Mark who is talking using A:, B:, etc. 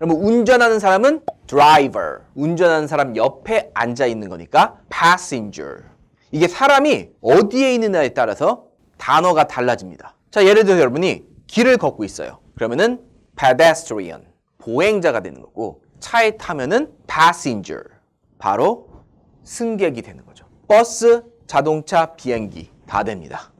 A: 그러면 운전하는 사람은 driver. 운전하는 사람 옆에 앉아 있는 거니까 passenger. 이게 사람이 어디에 있느냐에 따라서 단어가 달라집니다. 자, 예를 들어 여러분이 길을 걷고 있어요. 그러면은 pedestrian, 보행자가 되는 거고 차에 타면은 passenger, 바로 승객이 되는 거죠. 버스, 자동차, 비행기 다 됩니다.